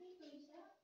Thank you, Lisa.